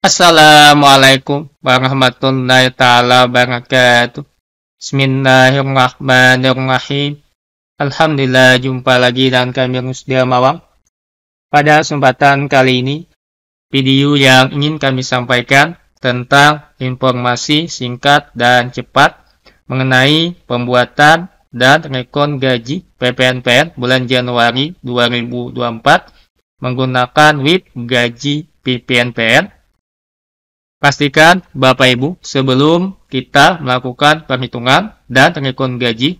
Assalamualaikum warahmatullahi taala wabarakatuh. Bismillahirrahmanirrahim. Alhamdulillah jumpa lagi dengan kami Rusdia Mawang. Pada kesempatan kali ini, video yang ingin kami sampaikan tentang informasi singkat dan cepat mengenai pembuatan dan rekon gaji PPNPN bulan Januari 2024 menggunakan WIP gaji PPNPN Pastikan Bapak Ibu sebelum kita melakukan perhitungan dan penghitungan gaji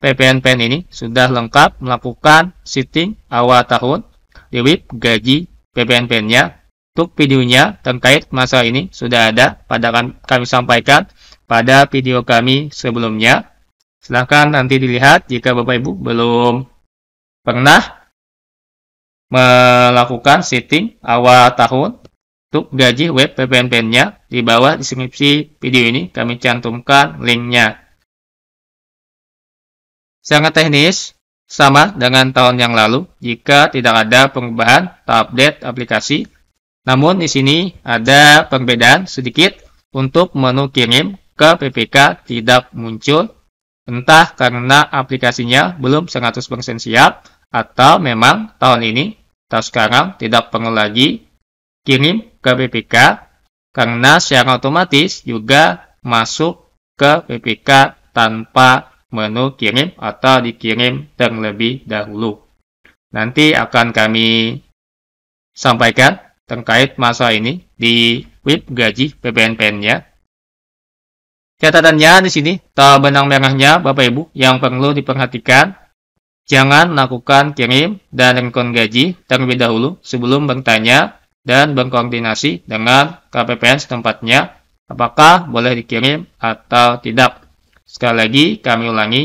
PPNPN ini sudah lengkap melakukan sitting awal tahun di WIB gaji PPNPN-nya. Untuk videonya terkait masalah ini sudah ada pada kan- kami sampaikan pada video kami sebelumnya. Silahkan nanti dilihat jika Bapak Ibu belum pernah melakukan sitting awal tahun untuk gaji web PPN-nya, di bawah deskripsi video ini kami cantumkan linknya. Sangat teknis, sama dengan tahun yang lalu jika tidak ada pengubahan atau update aplikasi. Namun di sini ada perbedaan sedikit untuk menu kirim ke PPK tidak muncul entah karena aplikasinya belum 100% siap atau memang tahun ini atau sekarang tidak perlu lagi kirim ke BPK, karena secara otomatis juga masuk ke BPK tanpa menu kirim atau dikirim terlebih dahulu. Nanti akan kami sampaikan terkait masa ini di web gaji PPNPN-nya. Catatannya di sini, tahu benang merahnya Bapak Ibu yang perlu diperhatikan Jangan melakukan kirim dan rekon gaji terlebih dahulu sebelum bertanya dan berkoordinasi dengan KPPN setempatnya apakah boleh dikirim atau tidak. Sekali lagi kami ulangi,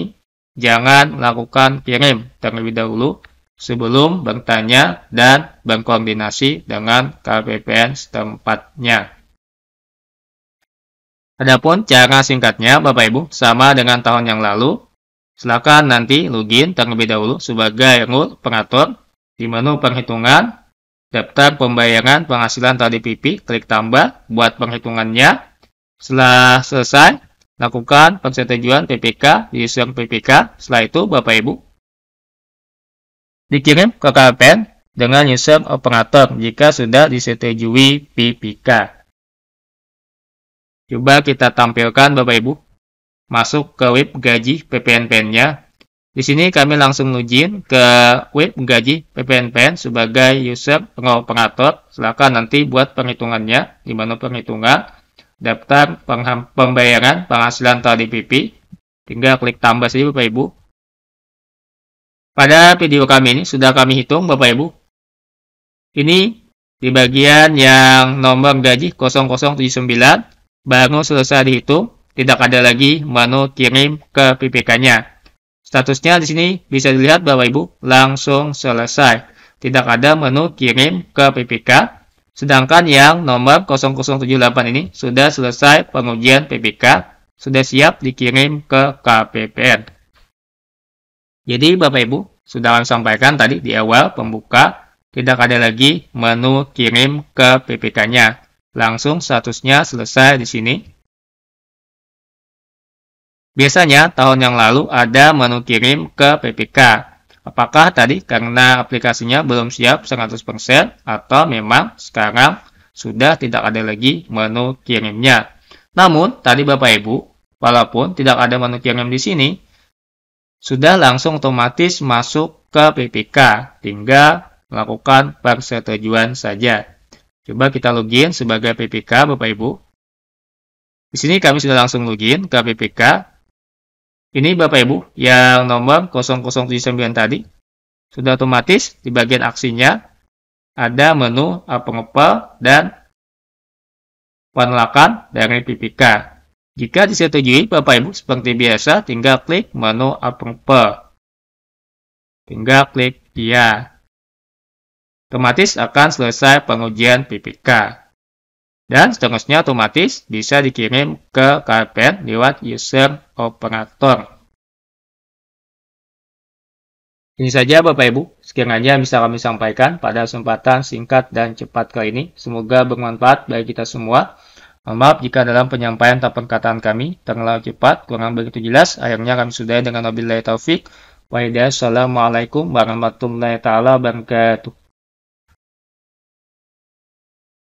jangan lakukan kirim terlebih dahulu sebelum bertanya dan berkoordinasi dengan KPPN setempatnya. Adapun cara singkatnya Bapak Ibu sama dengan tahun yang lalu. Silakan nanti login terlebih dahulu sebagai rule pengatur di menu perhitungan Daftar pembayaran penghasilan tali pipi, klik tambah, buat penghitungannya. Setelah selesai, lakukan persetujuan PPK di user PPK. Setelah itu, Bapak Ibu dikirim ke KPN dengan user operator jika sudah disetujui PPK. Coba kita tampilkan Bapak Ibu. Masuk ke web gaji PPNPN-nya di sini kami langsung login ke web gaji PPNPN sebagai user pengatur. Silakan nanti buat perhitungannya, di mana perhitungan, daftar pembayaran penghasilan tadi PP. Tinggal klik tambah saja Bapak Ibu. Pada video kami ini sudah kami hitung Bapak Ibu. Ini di bagian yang nomor gaji 0079 baru selesai dihitung, tidak ada lagi menu kirim ke PPK-nya. Statusnya di sini bisa dilihat Bapak Ibu langsung selesai. Tidak ada menu kirim ke PPK. Sedangkan yang nomor 0078 ini sudah selesai pengujian PPK, sudah siap dikirim ke KPPN. Jadi Bapak Ibu, sudah kami sampaikan tadi di awal pembuka, tidak ada lagi menu kirim ke PPK-nya. Langsung statusnya selesai di sini. Biasanya tahun yang lalu ada menu kirim ke PPK. Apakah tadi karena aplikasinya belum siap 100% atau memang sekarang sudah tidak ada lagi menu kirimnya. Namun, tadi Bapak Ibu, walaupun tidak ada menu kirim di sini, sudah langsung otomatis masuk ke PPK, tinggal melakukan persetujuan saja. Coba kita login sebagai PPK Bapak Ibu. Di sini kami sudah langsung login ke PPK ini Bapak Ibu yang nomor 0079 tadi sudah otomatis di bagian aksinya ada menu eh, pengepal dan penolakan dari PPK. Jika disetujui Bapak Ibu seperti biasa tinggal klik menu eh, pengepal. Tinggal klik ya, Otomatis akan selesai pengujian PPK dan seterusnya otomatis bisa dikirim ke karpet lewat user operator. Ini saja Bapak Ibu, sekiranya bisa kami sampaikan pada kesempatan singkat dan cepat kali ini. Semoga bermanfaat bagi kita semua. maaf jika dalam penyampaian tak perkataan kami terlalu cepat, kurang begitu jelas. Akhirnya kami sudah dengan wabillahi taufik. Waalaikumsalam Assalamualaikum warahmatullahi wabarakatuh.